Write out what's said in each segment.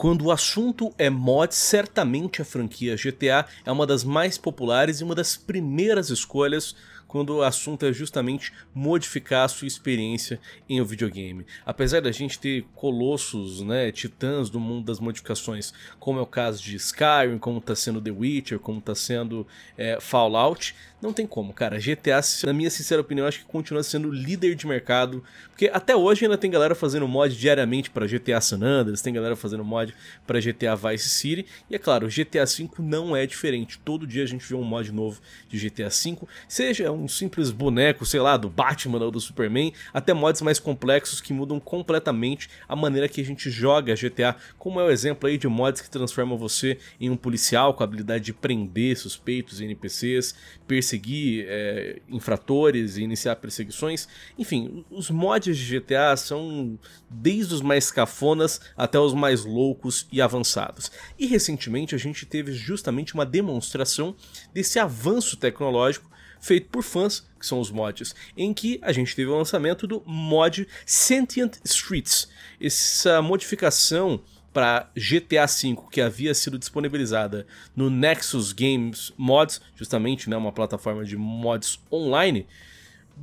Quando o assunto é mod, certamente a franquia GTA é uma das mais populares e uma das primeiras escolhas quando o assunto é justamente modificar a sua experiência em um videogame. Apesar da gente ter colossos, né, titãs do mundo das modificações, como é o caso de Skyrim, como está sendo The Witcher, como está sendo é, Fallout, não tem como, cara. GTA, na minha sincera opinião, acho que continua sendo líder de mercado, porque até hoje ainda tem galera fazendo mod diariamente para GTA San Andreas, tem galera fazendo mod para GTA Vice City, e é claro, GTA V não é diferente. Todo dia a gente vê um mod novo de GTA V, seja um um simples boneco, sei lá, do Batman ou do Superman, até mods mais complexos que mudam completamente a maneira que a gente joga GTA, como é o exemplo aí de mods que transformam você em um policial com a habilidade de prender suspeitos e NPCs, perseguir é, infratores e iniciar perseguições. Enfim, os mods de GTA são desde os mais cafonas até os mais loucos e avançados. E recentemente a gente teve justamente uma demonstração desse avanço tecnológico feito por fãs, que são os mods, em que a gente teve o lançamento do mod Sentient Streets. Essa modificação para GTA V que havia sido disponibilizada no Nexus Games Mods, justamente né, uma plataforma de mods online,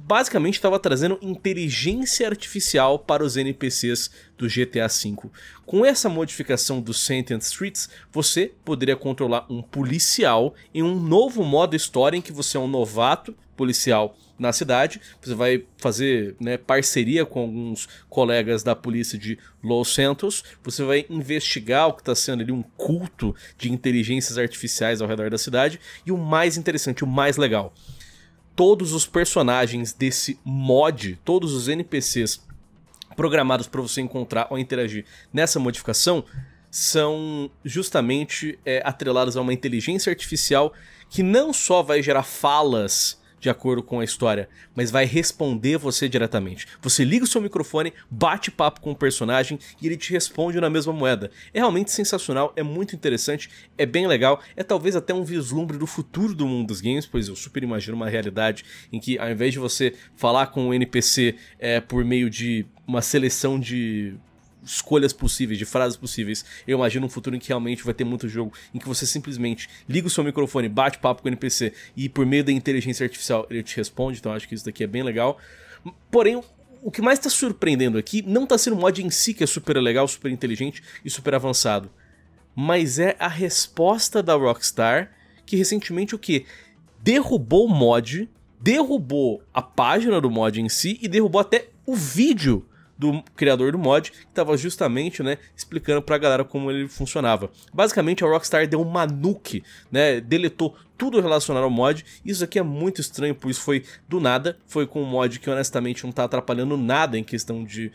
basicamente estava trazendo inteligência artificial para os NPCs do GTA V. Com essa modificação do Sentient Streets, você poderia controlar um policial em um novo modo história em que você é um novato policial na cidade. Você vai fazer né, parceria com alguns colegas da polícia de Los Santos. Você vai investigar o que está sendo ali um culto de inteligências artificiais ao redor da cidade. E o mais interessante, o mais legal, todos os personagens desse mod, todos os NPCs programados para você encontrar ou interagir nessa modificação, são justamente é, atrelados a uma inteligência artificial que não só vai gerar falas de acordo com a história, mas vai responder você diretamente. Você liga o seu microfone, bate papo com o personagem e ele te responde na mesma moeda. É realmente sensacional, é muito interessante, é bem legal, é talvez até um vislumbre do futuro do mundo dos games, pois eu super imagino uma realidade em que ao invés de você falar com o NPC é, por meio de uma seleção de escolhas possíveis, de frases possíveis. Eu imagino um futuro em que realmente vai ter muito jogo em que você simplesmente liga o seu microfone, bate papo com o NPC e por meio da inteligência artificial ele te responde. Então acho que isso daqui é bem legal. Porém, o que mais está surpreendendo aqui não está sendo o mod em si que é super legal, super inteligente e super avançado, mas é a resposta da Rockstar que recentemente o que derrubou o mod, derrubou a página do mod em si e derrubou até o vídeo do criador do mod, que estava justamente, né, explicando pra galera como ele funcionava. Basicamente, a Rockstar deu uma nuke, né, deletou tudo relacionado ao mod. Isso aqui é muito estranho, pois foi do nada. Foi com um mod que honestamente não tá atrapalhando nada em questão de,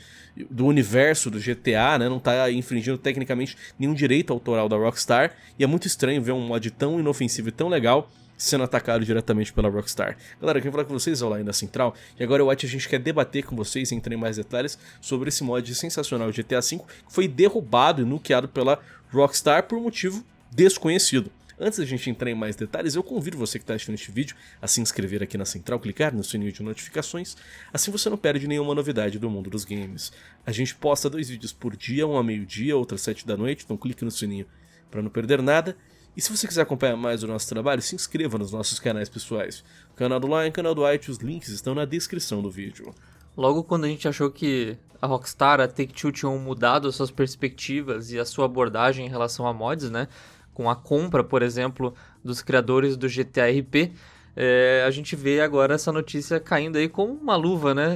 do universo do GTA, né? Não tá infringindo tecnicamente nenhum direito autoral da Rockstar. E é muito estranho ver um mod tão inofensivo e tão legal sendo atacado diretamente pela Rockstar. Galera, quem falar com vocês é o Lain da Central, e agora eu acho que a gente quer debater com vocês, entrar em mais detalhes, sobre esse mod sensacional GTA V, que foi derrubado e nuqueado pela Rockstar por um motivo desconhecido. Antes da gente entrar em mais detalhes, eu convido você que está assistindo este vídeo a se inscrever aqui na Central, clicar no sininho de notificações, assim você não perde nenhuma novidade do mundo dos games. A gente posta dois vídeos por dia, um a meio-dia, outro às sete da noite, então clique no sininho para não perder nada. E se você quiser acompanhar mais o nosso trabalho, se inscreva nos nossos canais pessoais. O canal do Lion e o canal do White, os links estão na descrição do vídeo. Logo quando a gente achou que a Rockstar, a Take-Two tinham mudado as suas perspectivas e a sua abordagem em relação a mods, né? Com a compra, por exemplo, dos criadores do GTA RP, é, eh, a gente vê agora essa notícia caindo aí como uma luva, né?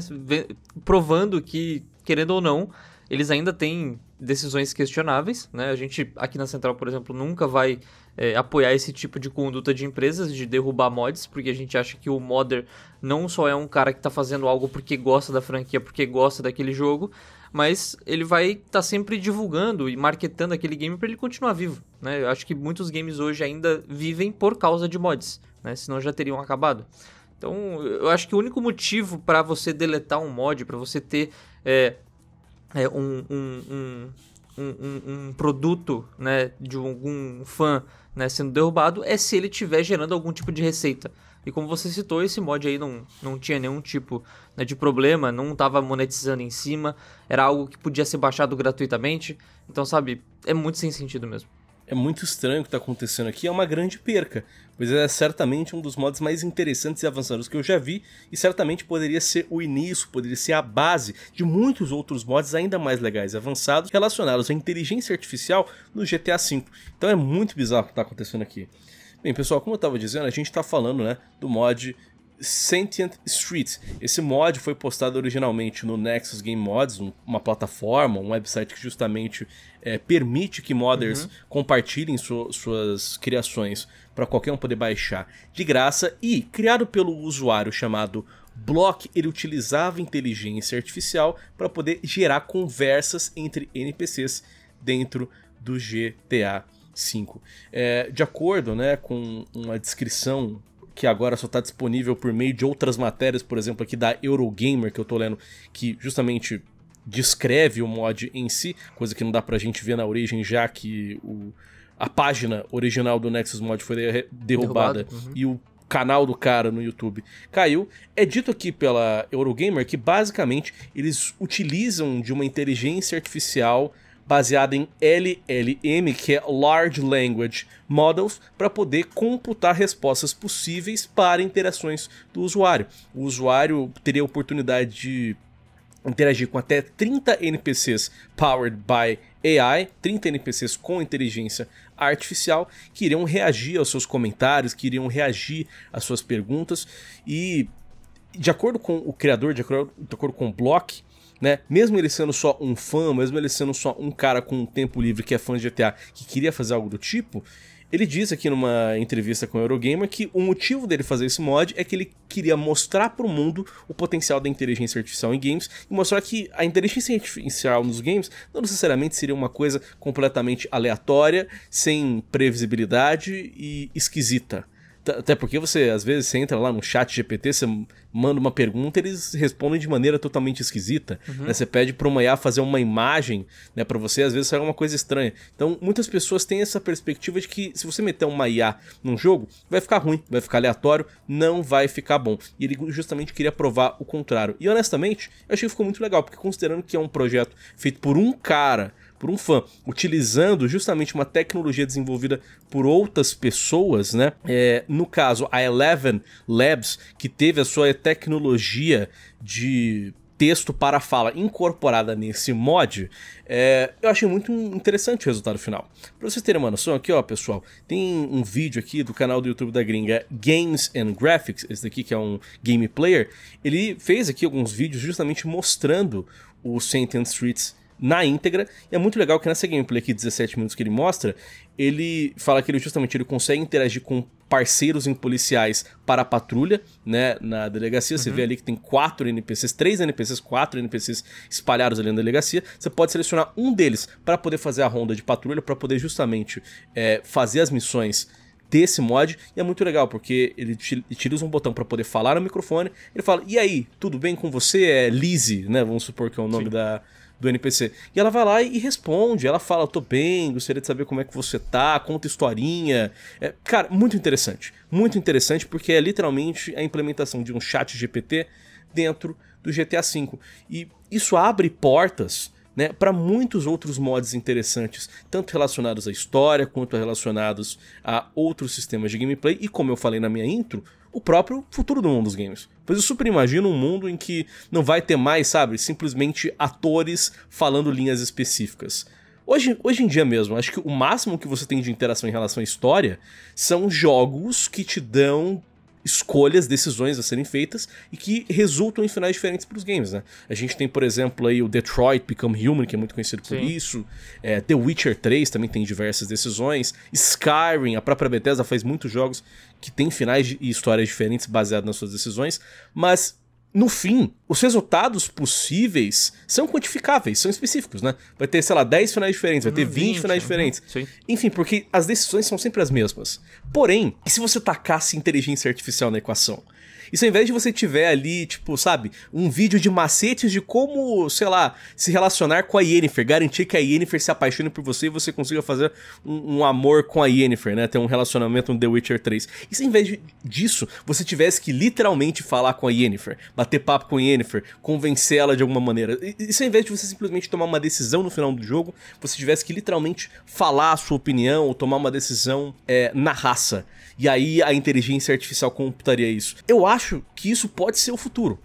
Provando que, querendo ou não, eles ainda têm decisões questionáveis, né? A gente aqui na Central, por exemplo, nunca vai é, apoiar esse tipo de conduta de empresas de derrubar mods, porque a gente acha que o modder não só é um cara que está fazendo algo porque gosta da franquia, porque gosta daquele jogo, mas ele vai estar tá sempre divulgando e marketando aquele game para ele continuar vivo, né? Eu acho que muitos games hoje ainda vivem por causa de mods, né? Senão já teriam acabado. Então, eu acho que o único motivo para você deletar um mod, para você ter é, é, um, um, um, um, produto né, de algum fã né, sendo derrubado é se ele estiver gerando algum tipo de receita. E como você citou, esse mod aí não, não tinha nenhum tipo né, de problema, não estava monetizando em cima, era algo que podia ser baixado gratuitamente. Então, sabe, é muito sem sentido mesmo é muito estranho o que está acontecendo aqui, é uma grande perca, pois é certamente um dos mods mais interessantes e avançados que eu já vi, e certamente poderia ser o início, poderia ser a base de muitos outros mods ainda mais legais e avançados relacionados à inteligência artificial no GTA V. Então é muito bizarro o que está acontecendo aqui. Bem, pessoal, como eu estava dizendo, a gente está falando né, do mod Sentient Street. Esse mod foi postado originalmente no Nexus Game Mods, um, uma plataforma, um website que justamente é, permite que modders uhum. compartilhem su suas criações para qualquer um poder baixar de graça. E criado pelo usuário chamado Block, ele utilizava inteligência artificial para poder gerar conversas entre NPCs dentro do GTA V. É, de acordo né, com uma descrição que agora só está disponível por meio de outras matérias, por exemplo, aqui da Eurogamer, que eu estou lendo, que justamente descreve o mod em si, coisa que não dá pra gente ver na origem, já que o, a página original do Nexus Mod foi derrubada Derrubado, uhum. e o canal do cara no YouTube caiu. É dito aqui pela Eurogamer que basicamente eles utilizam de uma inteligência artificial baseada em LLM, que é Large Language Models, para poder computar respostas possíveis para interações do usuário. O usuário teria a oportunidade de interagir com até 30 NPCs powered by AI, 30 NPCs com inteligência artificial, que iriam reagir aos seus comentários, que iriam reagir às suas perguntas e de acordo com o criador, de acordo, de acordo com o Block, né? Mesmo ele sendo só um fã, mesmo ele sendo só um cara com tempo livre que é fã de GTA, que queria fazer algo do tipo, ele diz aqui numa entrevista com o Eurogamer que o motivo dele fazer esse mod é que ele queria mostrar para o mundo o potencial da inteligência artificial em games e mostrar que a inteligência artificial nos games não necessariamente seria uma coisa completamente aleatória, sem previsibilidade e esquisita. Até porque você, às vezes, você entra lá no chat GPT, você manda uma pergunta, eles respondem de maneira totalmente esquisita. Uhum. Né? Você pede para uma IA fazer uma imagem né, para você, às vezes sai alguma coisa estranha. Então, muitas pessoas têm essa perspectiva de que se você meter uma IA num jogo, vai ficar ruim, vai ficar aleatório, não vai ficar bom. E ele justamente queria provar o contrário. E honestamente, eu achei que ficou muito legal, porque considerando que é um projeto feito por um cara por um fã, utilizando justamente uma tecnologia desenvolvida por outras pessoas, né? É, no caso, a Eleven Labs, que teve a sua tecnologia de texto para fala incorporada nesse mod, é, eu achei muito interessante o resultado final. Para vocês terem uma noção, aqui ó pessoal, tem um vídeo aqui do canal do YouTube da gringa Games and Graphics, esse daqui que é um game player, ele fez aqui alguns vídeos justamente mostrando o Sentence Streets na íntegra. E é muito legal que nessa gameplay aqui, 17 minutos que ele mostra, ele fala que ele justamente ele consegue interagir com parceiros em policiais para a patrulha, né, na delegacia. Uhum. Você vê ali que tem quatro NPCs, três NPCs, quatro NPCs espalhados ali na delegacia. Você pode selecionar um deles para poder fazer a ronda de patrulha, para poder justamente é, fazer as missões desse mod e é muito legal porque ele utiliza um botão para poder falar no microfone. Ele fala: "E aí, tudo bem com você? É Lizzy, né? Vamos supor que é o nome da do NPC. E ela vai lá e responde, ela fala, tô bem, gostaria de saber como é que você tá, conta historinha. É, cara, muito interessante. Muito interessante porque é literalmente a implementação de um chat GPT dentro do GTA V. E isso abre portas né, para muitos outros mods interessantes, tanto relacionados à história quanto relacionados a outros sistemas de gameplay. E como eu falei na minha intro, o próprio futuro do mundo dos games. Pois eu super imagino um mundo em que não vai ter mais, sabe, simplesmente atores falando linhas específicas. Hoje, hoje em dia mesmo, acho que o máximo que você tem de interação em relação à história são jogos que te dão escolhas, decisões a serem feitas e que resultam em finais diferentes para os games, né? A gente tem, por exemplo, aí o Detroit Become Human, que é muito conhecido por Sim. isso. É, The Witcher 3 também tem diversas decisões. Skyrim, a própria Bethesda faz muitos jogos que tem finais e histórias diferentes baseadas nas suas decisões, mas no fim, os resultados possíveis são quantificáveis, são específicos, né? Vai ter, sei lá, 10 finais diferentes, vai hum, ter 20, 20 finais né? diferentes. Enfim, porque as decisões são sempre as mesmas. Porém, e se você tacasse inteligência artificial na equação? E se ao invés de você tiver ali, tipo, sabe, um vídeo de macetes de como, sei lá, se relacionar com a Yennefer, garantir que a Yennefer se apaixone por você e você consiga fazer um, um amor com a Yennefer, né? Ter um relacionamento no The Witcher 3. E se ao invés de, disso, você tivesse que literalmente falar com a Yennefer, bater papo com a Yennefer, convencer ela de alguma maneira. E, e se ao invés de você simplesmente tomar uma decisão no final do jogo, você tivesse que literalmente falar a sua opinião ou tomar uma decisão é, na raça. E aí a inteligência artificial computaria isso. Eu acho acho que isso pode ser o futuro.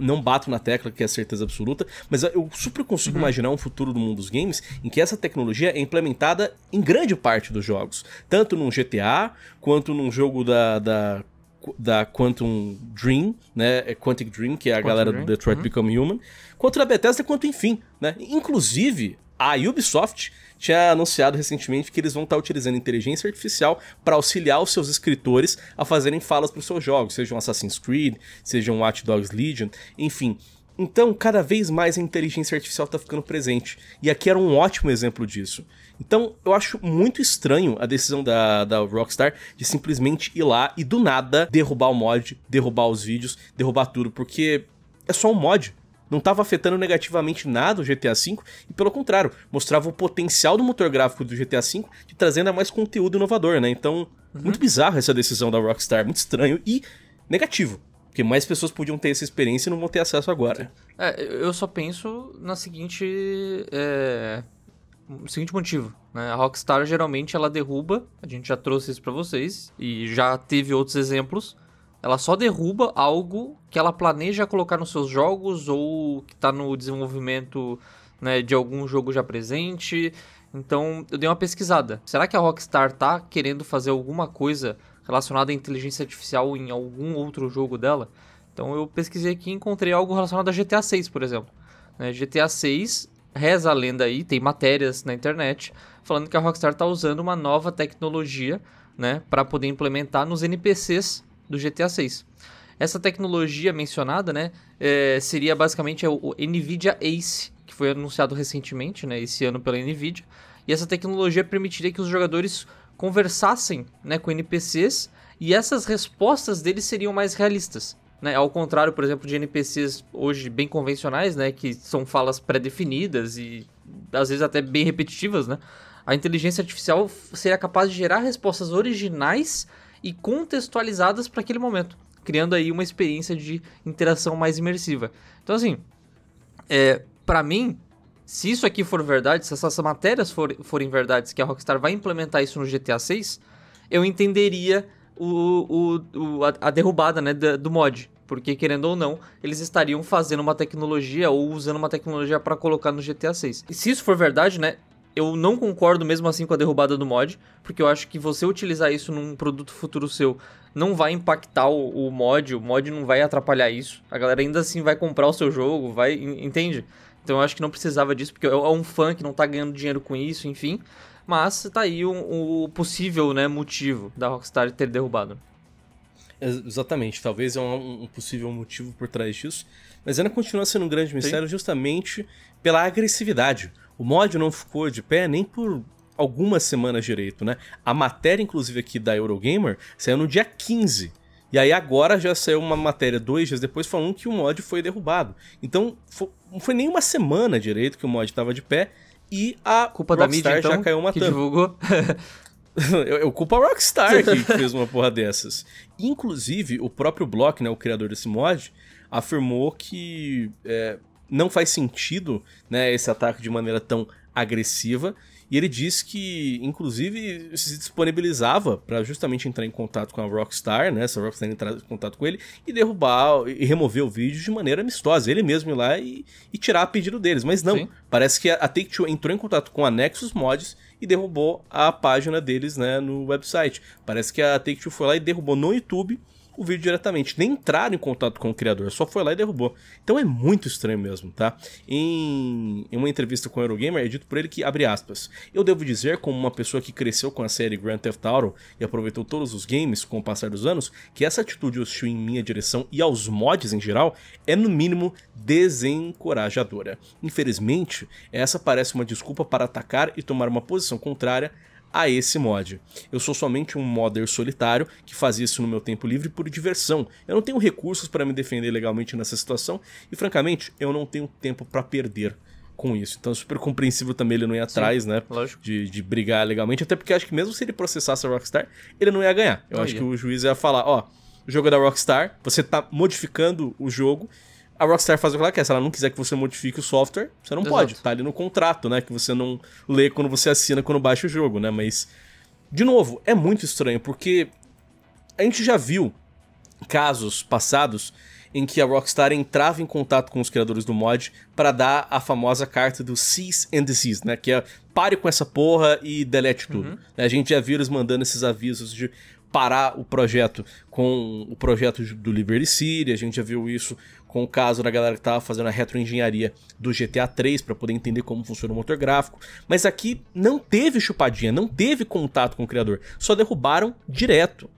Não bato na tecla que é certeza absoluta, mas eu super consigo uhum. imaginar um futuro do mundo dos games em que essa tecnologia é implementada em grande parte dos jogos, tanto num GTA quanto num jogo da, da da Quantum Dream, né? É Quantic Dream, que é a Quantum galera Dream. do Detroit uhum. Become Human, quanto da Bethesda, quanto enfim, né? Inclusive, a Ubisoft tinha anunciado recentemente que eles vão estar utilizando inteligência artificial para auxiliar os seus escritores a fazerem falas para os seus jogos, seja um Assassin's Creed, seja um Watch Dogs Legion, enfim. Então, cada vez mais a inteligência artificial está ficando presente. E aqui era um ótimo exemplo disso. Então, eu acho muito estranho a decisão da, da Rockstar de simplesmente ir lá e do nada derrubar o mod, derrubar os vídeos, derrubar tudo, porque é só um mod não estava afetando negativamente nada o GTA V e, pelo contrário, mostrava o potencial do motor gráfico do GTA V de trazendo mais conteúdo inovador, né? Então, uhum. muito bizarra essa decisão da Rockstar, muito estranho e negativo. Porque mais pessoas podiam ter essa experiência e não vão ter acesso agora. É, eu só penso na seguinte. É, no seguinte motivo. Né? A Rockstar geralmente ela derruba, a gente já trouxe isso para vocês, e já teve outros exemplos ela só derruba algo que ela planeja colocar nos seus jogos ou que está no desenvolvimento né, de algum jogo já presente. Então eu dei uma pesquisada. Será que a Rockstar tá querendo fazer alguma coisa relacionada à inteligência artificial em algum outro jogo dela? Então eu pesquisei aqui e encontrei algo relacionado a GTA 6, por exemplo. Né, GTA 6 reza a lenda aí, tem matérias na internet falando que a Rockstar está usando uma nova tecnologia né, para poder implementar nos NPCs do GTA 6. Essa tecnologia mencionada, né, é, seria basicamente é o, NVIDIA Ace, que foi anunciado recentemente, né, esse ano pela NVIDIA. E essa tecnologia permitiria que os jogadores conversassem, né, com NPCs e essas respostas deles seriam mais realistas. Né? Ao contrário, por exemplo, de NPCs hoje bem convencionais, né, que são falas pré-definidas e às vezes até bem repetitivas, né? A inteligência artificial seria capaz de gerar respostas originais e contextualizadas para aquele momento, criando aí uma experiência de interação mais imersiva. Então, assim, é, para mim, se isso aqui for verdade, se essas matérias for, forem verdades, que a Rockstar vai implementar isso no GTA 6, eu entenderia o, o, o a, a, derrubada né, do mod. Porque, querendo ou não, eles estariam fazendo uma tecnologia ou usando uma tecnologia para colocar no GTA 6. E se isso for verdade, né? eu não concordo mesmo assim com a derrubada do mod, porque eu acho que você utilizar isso num produto futuro seu não vai impactar o, o mod, o mod não vai atrapalhar isso. A galera ainda assim vai comprar o seu jogo, vai, entende? Então eu acho que não precisava disso, porque é, é um fã que não tá ganhando dinheiro com isso, enfim. Mas tá aí o um, um possível né, motivo da Rockstar ter derrubado. Exatamente, talvez é um, um possível motivo por trás disso. Mas ainda continua sendo um grande mistério Sim. justamente pela agressividade. O mod não ficou de pé nem por algumas semanas direito, né? A matéria, inclusive, aqui da Eurogamer saiu no dia 15. E aí agora já saiu uma matéria dois dias depois falando que o mod foi derrubado. Então, foi, não foi nem uma semana direito que o mod estava de pé e a culpa Rockstar da mídia, então, já caiu matando. Que divulgou. eu, eu culpo a Rockstar que fez uma porra dessas. Inclusive, o próprio Block, né, o criador desse mod, afirmou que é, não faz sentido né, esse ataque de maneira tão agressiva. E ele disse que, inclusive, se disponibilizava para justamente entrar em contato com a Rockstar, né? Se a Rockstar entrar em contato com ele e derrubar e remover o vídeo de maneira amistosa. Ele mesmo ir lá e, e tirar a pedido deles. Mas não, Sim. parece que a Take-Two entrou em contato com a Nexus Mods e derrubou a página deles, né? No website. Parece que a Take-Two foi lá e derrubou no YouTube o vídeo diretamente, nem entraram em contato com o criador, só foi lá e derrubou. Então é muito estranho mesmo, tá? Em, em uma entrevista com o Eurogamer, é dito por ele que, abre aspas, eu devo dizer, como uma pessoa que cresceu com a série Grand Theft Auto e aproveitou todos os games com o passar dos anos, que essa atitude hostil em minha direção e aos mods em geral é no mínimo desencorajadora. Infelizmente, essa parece uma desculpa para atacar e tomar uma posição contrária a esse mod. Eu sou somente um modder solitário que faz isso no meu tempo livre por diversão. Eu não tenho recursos para me defender legalmente nessa situação e, francamente, eu não tenho tempo para perder com isso. Então é super compreensível também ele não ir atrás, Sim, né? Lógico. De, de brigar legalmente. Até porque acho que mesmo se ele processasse a Rockstar, ele não ia ganhar. Eu acho que o juiz ia falar, ó, o jogo é da Rockstar, você tá modificando o jogo a Rockstar faz o que ela quer. Se ela não quiser que você modifique o software, você não Exato. pode. Tá ali no contrato, né? Que você não lê quando você assina, quando baixa o jogo, né? Mas, de novo, é muito estranho, porque a gente já viu casos passados em que a Rockstar entrava em contato com os criadores do mod para dar a famosa carta do cease and desist, né? Que é pare com essa porra e delete tudo. Uhum. A gente já viu eles mandando esses avisos de parar o projeto com o projeto do Liberty City, a gente já viu isso com o caso da galera que estava fazendo a retroengenharia do GTA 3 para poder entender como funciona o motor gráfico. Mas aqui não teve chupadinha, não teve contato com o criador, só derrubaram direto.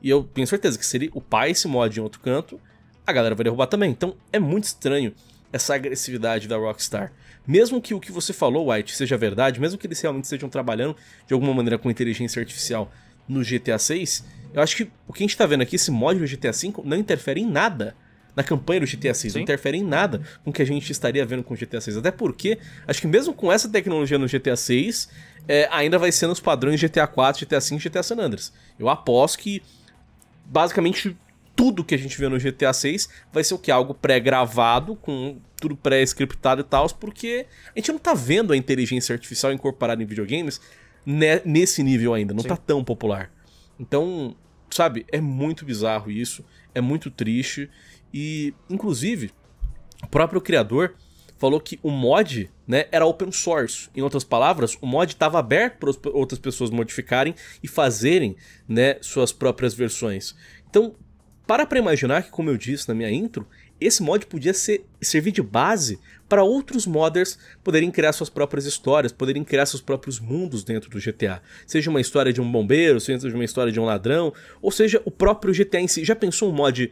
E eu tenho certeza que se ele upar esse mod em outro canto, a galera vai derrubar também. Então é muito estranho essa agressividade da Rockstar. Mesmo que o que você falou, White, seja verdade, mesmo que eles realmente estejam trabalhando de alguma maneira com inteligência artificial no GTA 6, eu acho que o que a gente está vendo aqui, esse mod do GTA 5, não interfere em nada na campanha do GTA 6, não interfere em nada com o que a gente estaria vendo com o GTA 6. Até porque, acho que mesmo com essa tecnologia no GTA 6, é, ainda vai ser nos padrões GTA 4, GTA 5 e GTA San Andreas. Eu aposto que basicamente tudo que a gente vê no GTA 6 vai ser o que? Algo pré-gravado, com tudo pré-scriptado e tal, porque a gente não tá vendo a inteligência artificial incorporada em videogames ne né, nesse nível ainda, não tá Sim. tá tão popular. Então, sabe, é muito bizarro isso é muito triste. E, inclusive, o próprio criador falou que o mod né, era open source. Em outras palavras, o mod estava aberto para outras pessoas modificarem e fazerem né, suas próprias versões. Então, para para imaginar que, como eu disse na minha intro, esse mod podia ser, servir de base para outros modders poderem criar suas próprias histórias, poderem criar seus próprios mundos dentro do GTA. Seja uma história de um bombeiro, seja uma história de um ladrão, ou seja, o próprio GTA em si. Já pensou um mod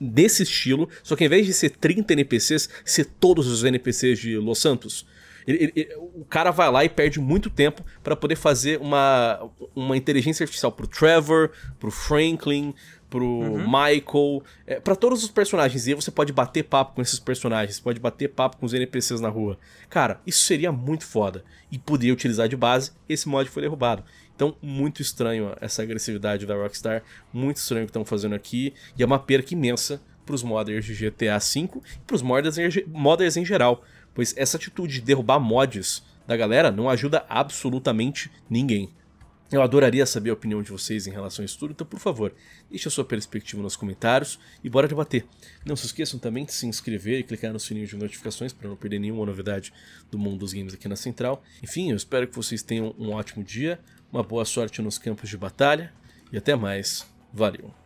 desse estilo, só que em vez de ser 30 NPCs, ser todos os NPCs de Los Santos? Ele, ele, o cara vai lá e perde muito tempo para poder fazer uma, uma inteligência artificial pro Trevor, pro Franklin, pro uhum. Michael, é, para todos os personagens. E aí você pode bater papo com esses personagens, pode bater papo com os NPCs na rua. Cara, isso seria muito foda. E poderia utilizar de base, esse mod foi derrubado. Então, muito estranho essa agressividade da Rockstar, muito estranho o que estão fazendo aqui, e é uma perca imensa para os modders de GTA V e para os em modders em geral, pois essa atitude de derrubar mods da galera não ajuda absolutamente ninguém. Eu adoraria saber a opinião de vocês em relação a isso tudo, então por favor, deixe a sua perspectiva nos comentários e bora debater. Não se esqueçam também de se inscrever e clicar no sininho de notificações para não perder nenhuma novidade do mundo dos games aqui na Central. Enfim, eu espero que vocês tenham um ótimo dia, uma boa sorte nos campos de batalha e até mais. Valeu!